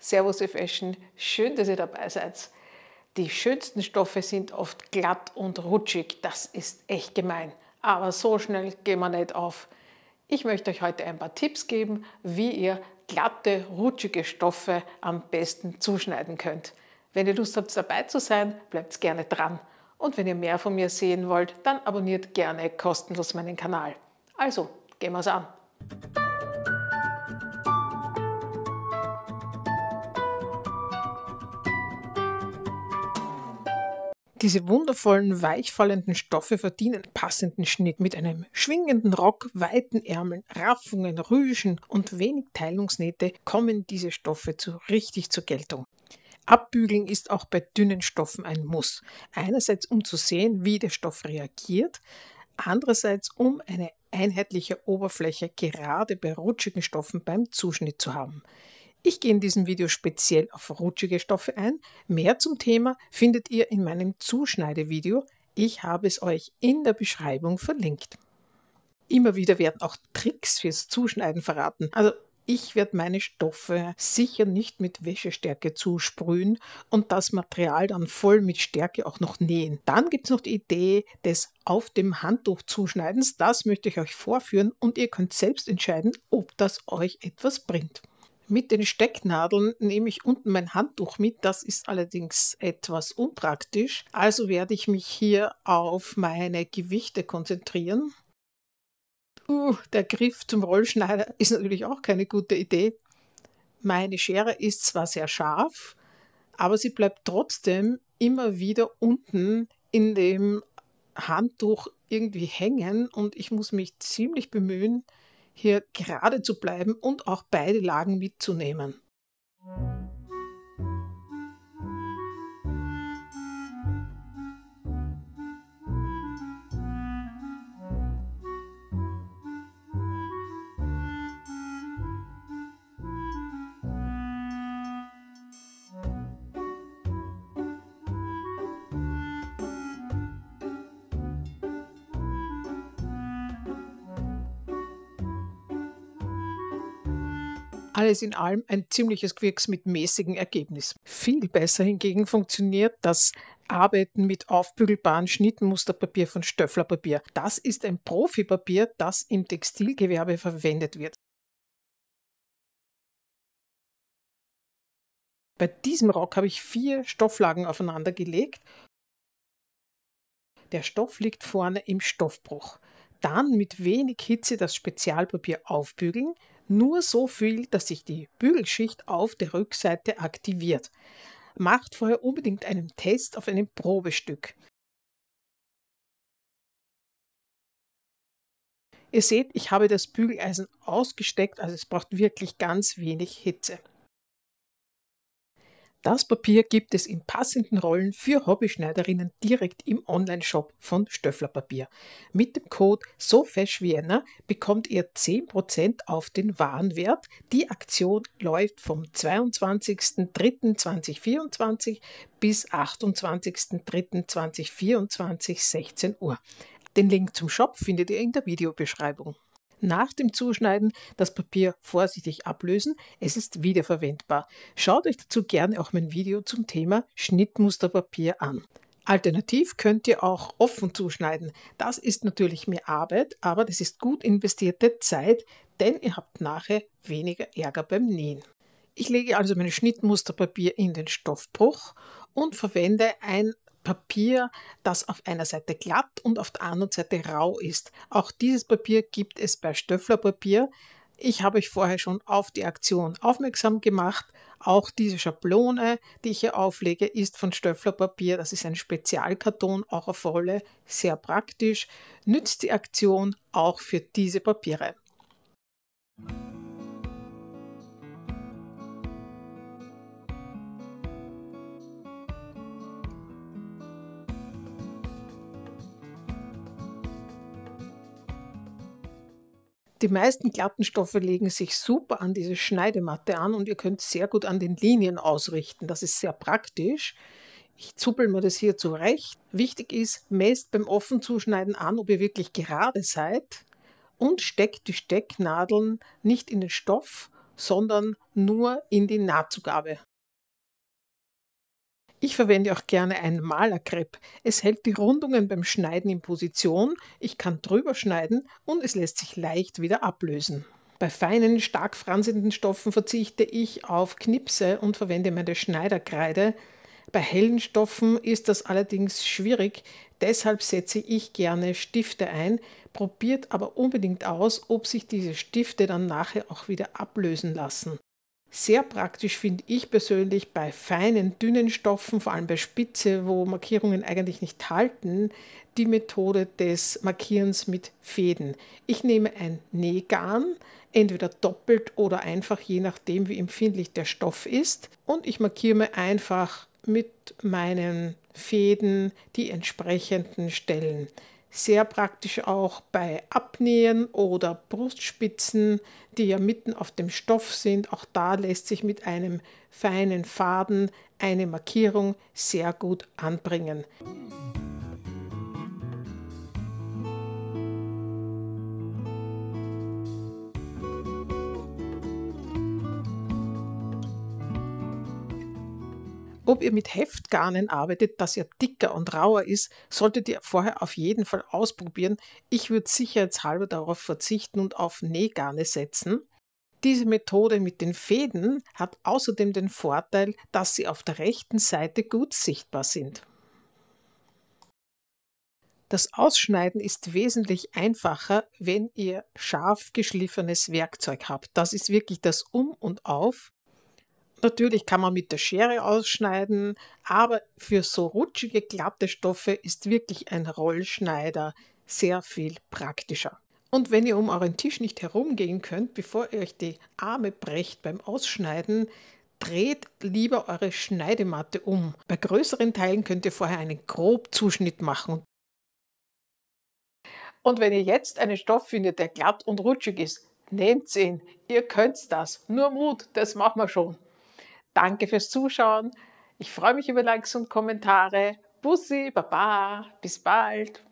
Servus Fashion, schön, dass ihr dabei seid. Die schönsten Stoffe sind oft glatt und rutschig, das ist echt gemein. Aber so schnell gehen wir nicht auf. Ich möchte euch heute ein paar Tipps geben, wie ihr glatte, rutschige Stoffe am besten zuschneiden könnt. Wenn ihr Lust habt, dabei zu sein, bleibt gerne dran. Und wenn ihr mehr von mir sehen wollt, dann abonniert gerne kostenlos meinen Kanal. Also, gehen wir's an. Diese wundervollen, weichfallenden Stoffe verdienen passenden Schnitt mit einem schwingenden Rock, weiten Ärmeln, Raffungen, Rüschen und wenig Teilungsnähte kommen diese Stoffe zu, richtig zur Geltung. Abbügeln ist auch bei dünnen Stoffen ein Muss. Einerseits um zu sehen, wie der Stoff reagiert, andererseits um eine einheitliche Oberfläche gerade bei rutschigen Stoffen beim Zuschnitt zu haben. Ich gehe in diesem Video speziell auf rutschige Stoffe ein. Mehr zum Thema findet ihr in meinem Zuschneidevideo. Ich habe es euch in der Beschreibung verlinkt. Immer wieder werden auch Tricks fürs Zuschneiden verraten. Also ich werde meine Stoffe sicher nicht mit Wäschestärke zusprühen und das Material dann voll mit Stärke auch noch nähen. Dann gibt es noch die Idee des auf dem Handtuch zuschneidens. Das möchte ich euch vorführen und ihr könnt selbst entscheiden, ob das euch etwas bringt. Mit den Stecknadeln nehme ich unten mein Handtuch mit, das ist allerdings etwas unpraktisch, also werde ich mich hier auf meine Gewichte konzentrieren. Uh, der Griff zum Rollschneider ist natürlich auch keine gute Idee. Meine Schere ist zwar sehr scharf, aber sie bleibt trotzdem immer wieder unten in dem Handtuch irgendwie hängen und ich muss mich ziemlich bemühen, hier gerade zu bleiben und auch beide Lagen mitzunehmen. Alles in allem ein ziemliches Quirks mit mäßigem Ergebnis. Viel besser hingegen funktioniert das Arbeiten mit aufbügelbaren Schnittmusterpapier von Stöfflerpapier. Das ist ein Profipapier, das im Textilgewerbe verwendet wird. Bei diesem Rock habe ich vier Stofflagen aufeinander gelegt. Der Stoff liegt vorne im Stoffbruch. Dann mit wenig Hitze das Spezialpapier aufbügeln, nur so viel, dass sich die Bügelschicht auf der Rückseite aktiviert. Macht vorher unbedingt einen Test auf einem Probestück. Ihr seht, ich habe das Bügeleisen ausgesteckt, also es braucht wirklich ganz wenig Hitze. Das Papier gibt es in passenden Rollen für Hobbyschneiderinnen direkt im Online-Shop von Stöffler Papier. Mit dem Code SOFESHVIENNA bekommt ihr 10% auf den Warenwert. Die Aktion läuft vom 22.03.2024 bis 28.03.2024 16 Uhr. Den Link zum Shop findet ihr in der Videobeschreibung. Nach dem Zuschneiden das Papier vorsichtig ablösen, es ist wiederverwendbar. Schaut euch dazu gerne auch mein Video zum Thema Schnittmusterpapier an. Alternativ könnt ihr auch offen zuschneiden. Das ist natürlich mehr Arbeit, aber das ist gut investierte Zeit, denn ihr habt nachher weniger Ärger beim Nähen. Ich lege also mein Schnittmusterpapier in den Stoffbruch und verwende ein Papier, das auf einer Seite glatt und auf der anderen Seite rau ist. Auch dieses Papier gibt es bei Stöfflerpapier. Ich habe euch vorher schon auf die Aktion aufmerksam gemacht. Auch diese Schablone, die ich hier auflege, ist von Stöfflerpapier. Das ist ein Spezialkarton, auch auf Rolle. Sehr praktisch. Nützt die Aktion auch für diese Papiere. Die meisten glatten Stoffe legen sich super an diese Schneidematte an und ihr könnt sehr gut an den Linien ausrichten. Das ist sehr praktisch. Ich zuppel mir das hier zurecht. Wichtig ist, messt beim Offenzuschneiden an, ob ihr wirklich gerade seid und steckt die Stecknadeln nicht in den Stoff, sondern nur in die Nahtzugabe. Ich verwende auch gerne ein Malerkrepp. Es hält die Rundungen beim Schneiden in Position, ich kann drüber schneiden und es lässt sich leicht wieder ablösen. Bei feinen, stark fransigen Stoffen verzichte ich auf Knipse und verwende meine Schneiderkreide. Bei hellen Stoffen ist das allerdings schwierig, deshalb setze ich gerne Stifte ein, probiert aber unbedingt aus, ob sich diese Stifte dann nachher auch wieder ablösen lassen. Sehr praktisch finde ich persönlich bei feinen, dünnen Stoffen, vor allem bei Spitze, wo Markierungen eigentlich nicht halten, die Methode des Markierens mit Fäden. Ich nehme ein Nähgarn, entweder doppelt oder einfach, je nachdem, wie empfindlich der Stoff ist, und ich markiere mir einfach mit meinen Fäden die entsprechenden Stellen sehr praktisch auch bei Abnähen oder Brustspitzen, die ja mitten auf dem Stoff sind. Auch da lässt sich mit einem feinen Faden eine Markierung sehr gut anbringen. Ob ihr mit Heftgarnen arbeitet, das ja dicker und rauer ist, solltet ihr vorher auf jeden Fall ausprobieren. Ich würde sicherheitshalber darauf verzichten und auf Nähgarne setzen. Diese Methode mit den Fäden hat außerdem den Vorteil, dass sie auf der rechten Seite gut sichtbar sind. Das Ausschneiden ist wesentlich einfacher, wenn ihr scharf geschliffenes Werkzeug habt. Das ist wirklich das Um und Auf Natürlich kann man mit der Schere ausschneiden, aber für so rutschige, glatte Stoffe ist wirklich ein Rollschneider sehr viel praktischer. Und wenn ihr um euren Tisch nicht herumgehen könnt, bevor ihr euch die Arme brecht beim Ausschneiden, dreht lieber eure Schneidematte um. Bei größeren Teilen könnt ihr vorher einen Grobzuschnitt machen. Und wenn ihr jetzt einen Stoff findet, der glatt und rutschig ist, nehmt ihn. Ihr könnt das. Nur Mut, das machen wir schon. Danke fürs Zuschauen. Ich freue mich über Likes und Kommentare. Bussi, Baba, bis bald.